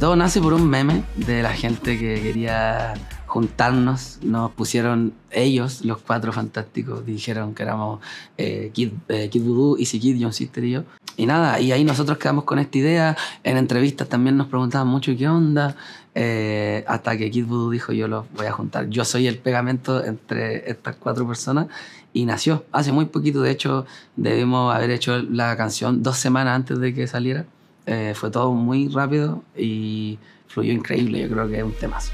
Todo nace por un meme de la gente que quería juntarnos. Nos pusieron ellos, los cuatro fantásticos, dijeron que éramos eh, eh, Kid, Voodoo, Easy Kid, John Sister y yo. Y nada, y ahí nosotros quedamos con esta idea. En entrevistas también nos preguntaban mucho qué onda. Eh, hasta que Kid Voodoo dijo yo los voy a juntar. Yo soy el pegamento entre estas cuatro personas y nació hace muy poquito. De hecho, debimos haber hecho la canción dos semanas antes de que saliera. Eh, fue todo muy rápido y fluyó increíble. Yo creo que es un temazo.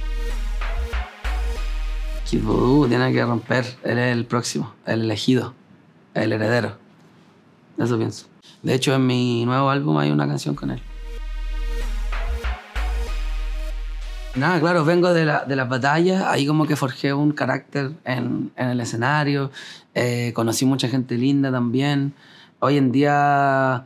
Kid Voodoo tiene que romper. Él es el próximo, el elegido, el heredero. Eso pienso. De hecho, en mi nuevo álbum hay una canción con él. Nada, claro, vengo de, las batallas, ahí como que forjé un carácter en, el escenario, eh, conocí mucha gente linda también. Hoy en día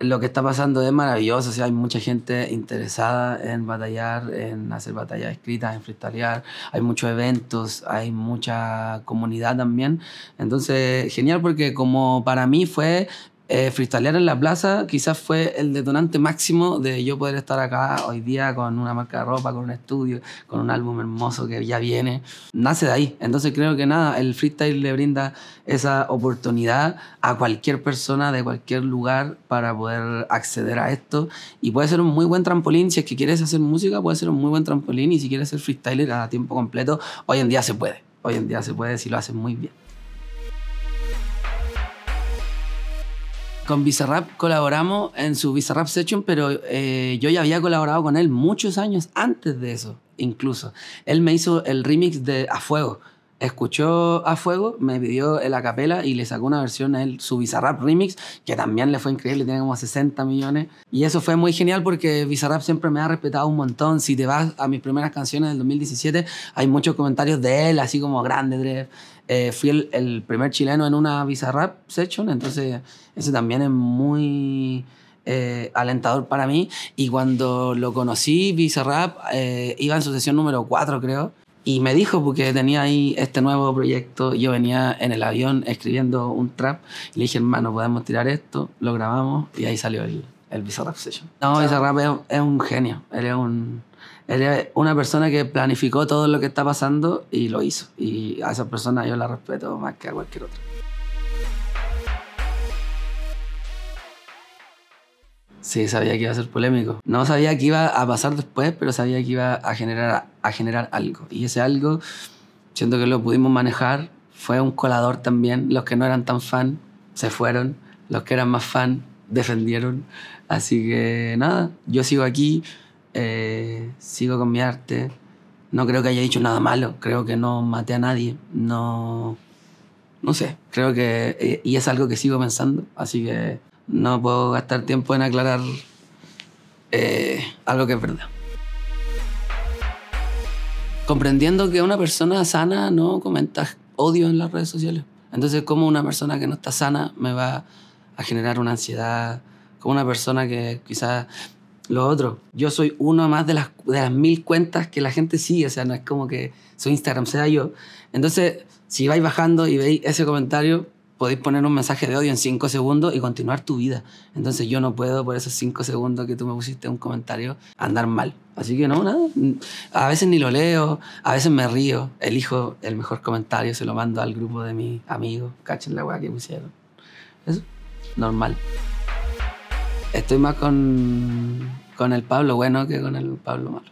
lo que está pasando es maravilloso, hay mucha gente interesada en batallar, en hacer batallas escritas, en freestylear, hay muchos eventos, hay mucha comunidad también. Entonces, genial porque como para mí fue eh, freestylear en la plaza quizás fue el detonante máximo de yo poder estar acá hoy día con una marca de ropa, con un estudio, con un álbum hermoso que ya viene. Nace de ahí. Entonces creo que nada, el freestyle le brinda esa oportunidad a cualquier persona de cualquier lugar para poder acceder a esto. Y puede ser un muy buen trampolín. Si es que quieres hacer música, puede ser un muy buen trampolín. Y si quieres ser freestyler a tiempo completo, hoy en día se puede. Hoy en día se puede si lo haces muy bien. Con Bizarrap colaboramos en su Bizarrap Session, pero eh, yo ya había colaborado con él muchos años antes de eso, incluso. Él me hizo el remix de A Fuego, escuchó a fuego, me pidió la capela y le sacó una versión a él, su Bizarrap remix, que también le fue increíble, tiene como 60 millones. Y eso fue muy genial porque Bizarrap siempre me ha respetado un montón. Si te vas a mis primeras canciones del 2017, hay muchos comentarios de él, así como grande, eh, fui el, primer chileno en una Bizarrap session, entonces eso también es muy... Eh, alentador para mí y cuando lo conocí, Bizarrap eh, iba en su sesión número 4 creo y me dijo, porque tenía ahí este nuevo proyecto, yo venía en el avión escribiendo un trap, le dije, hermano, podemos tirar esto, lo grabamos, y ahí salió el, el Bizarrap Session. No, Bizarrap es, es un genio, él un... Él es una persona que planificó todo lo que está pasando y lo hizo. Y a esa persona yo la respeto más que a cualquier otra. Sí, sabía que iba a ser polémico. No sabía que iba a pasar después, pero sabía que iba a generar, a generar algo. Y ese algo, siento que lo pudimos manejar. Fue un colador también. Los que no eran tan fan se fueron. Los que eran más fan defendieron. Así que nada, yo sigo aquí, eh, sigo con mi arte. No creo que haya dicho nada malo. Creo que no maté a nadie. No. No sé. Creo que. Eh, y es algo que sigo pensando. Así que no puedo gastar tiempo en aclarar eh, algo que es verdad. Comprendiendo que una persona sana no comenta odio en las redes sociales. Entonces, ¿cómo una persona que no está sana me va a generar una ansiedad? Como una persona que quizás... Lo otro, yo soy uno más de las, mil cuentas que la gente sigue, o sea, no es como que soy Instagram sea yo. Entonces, si vais bajando y veis ese comentario, podéis poner un mensaje de odio en cinco segundos y continuar tu vida. Entonces yo no puedo por esos cinco segundos que tú me pusiste un comentario andar mal. Así que no, nada. A veces ni lo leo, a veces me río, elijo el mejor comentario, se lo mando al grupo de mis amigos, cachen la weá que pusieron. Eso, normal. Estoy más con, con el Pablo bueno que con el Pablo malo.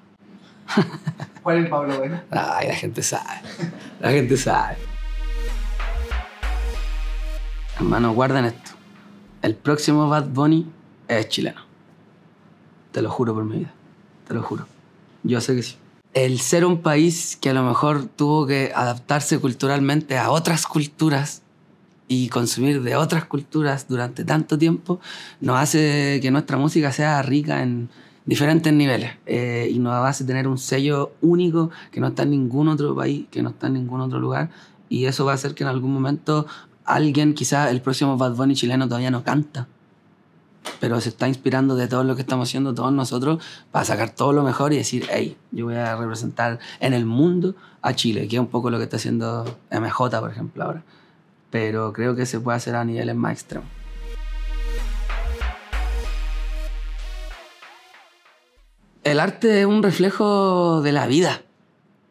¿Cuál es el Pablo bueno? Ay, la gente sabe. La gente sabe. Hermano, guarden esto. El próximo Bad Bunny es chileno. Te lo juro por mi vida. Te lo juro. Yo sé que sí. El ser un país que a lo mejor tuvo que adaptarse culturalmente a otras culturas y consumir de otras culturas durante tanto tiempo, nos hace que nuestra música sea rica en diferentes niveles eh, y nos hace tener un sello único que no está en ningún otro país, que no está en ningún otro lugar y eso va a hacer que en algún momento alguien, quizá el próximo Bad Bunny chileno todavía no canta, pero se está inspirando de todo lo que estamos haciendo todos nosotros para sacar todo lo mejor y decir, hey, yo voy a representar en el mundo a Chile, que es un poco lo que está haciendo MJ, por ejemplo, ahora. Pero creo que se puede hacer a niveles más extremos. El arte es un reflejo de la vida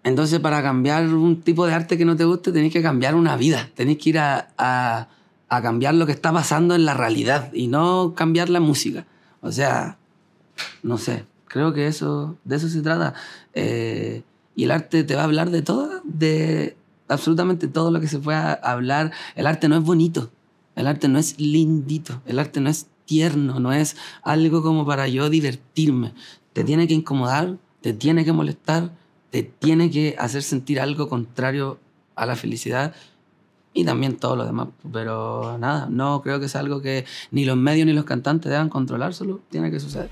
entonces, para cambiar un tipo de arte que no te guste, tenés que cambiar una vida. Tenés que ir a, a, cambiar lo que está pasando en la realidad y no cambiar la música. O sea, no sé. Creo que eso, de eso se trata. Eh, y el arte te va a hablar de todo, de absolutamente todo lo que se pueda hablar. El arte no es bonito. El arte no es lindito. El arte no es tierno. No es algo como para yo divertirme. Te tiene que incomodar, te tiene que molestar te tiene que hacer sentir algo contrario a la felicidad y también todo lo demás. Pero nada, no creo que sea algo que ni los medios ni los cantantes deban controlar, solo tiene que suceder.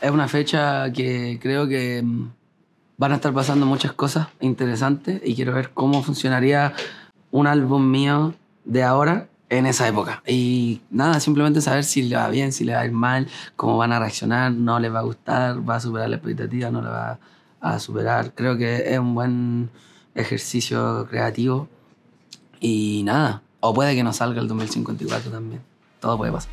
Es una fecha que creo que mm, van a estar pasando muchas cosas interesantes y quiero ver cómo funcionaría un álbum mío de ahora en esa época. Y nada, simplemente saber si le va bien, si le va a ir mal, cómo van a reaccionar, no les va a gustar, va a superar la expectativa, no la va a superar. Creo que es un buen ejercicio creativo. Y nada, o puede que no salga el 2054 también. Todo puede pasar.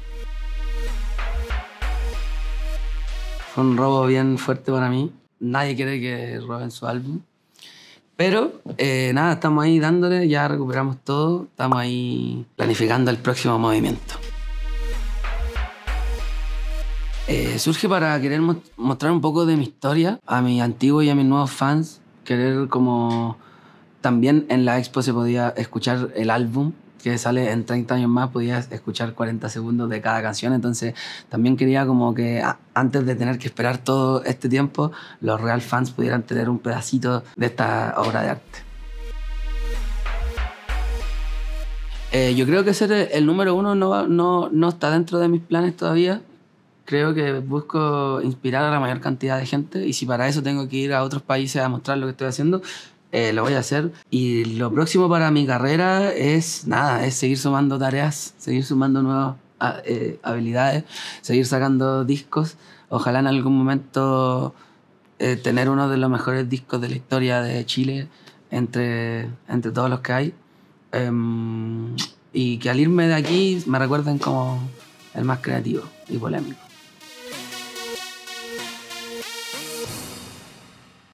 Fue un robo bien fuerte para mí. Nadie quiere que roben su álbum. Pero eh, nada, estamos ahí dándole, ya recuperamos todo, estamos ahí planificando el próximo movimiento. Eh, surge para querer mostrar un poco de mi historia a mis antiguos y a mis nuevos fans, querer como también en la expo se podía escuchar el álbum que sale en 30 años más podías escuchar 40 segundos de cada canción. Entonces también quería como que antes de tener que esperar todo este tiempo, los real fans pudieran tener un pedacito de esta obra de arte. Eh, yo creo que ser el número uno no, no, no está dentro de mis planes todavía. Creo que busco inspirar a la mayor cantidad de gente y si para eso tengo que ir a otros países a mostrar lo que estoy haciendo, eh, lo voy a hacer. Y lo próximo para mi carrera es, nada, es seguir sumando tareas, seguir sumando nuevas ah, eh, habilidades, seguir sacando discos. Ojalá en algún momento eh, tener uno de los mejores discos de la historia de Chile entre, entre todos los que hay. Em, y que al irme de aquí me recuerden como el más creativo y polémico.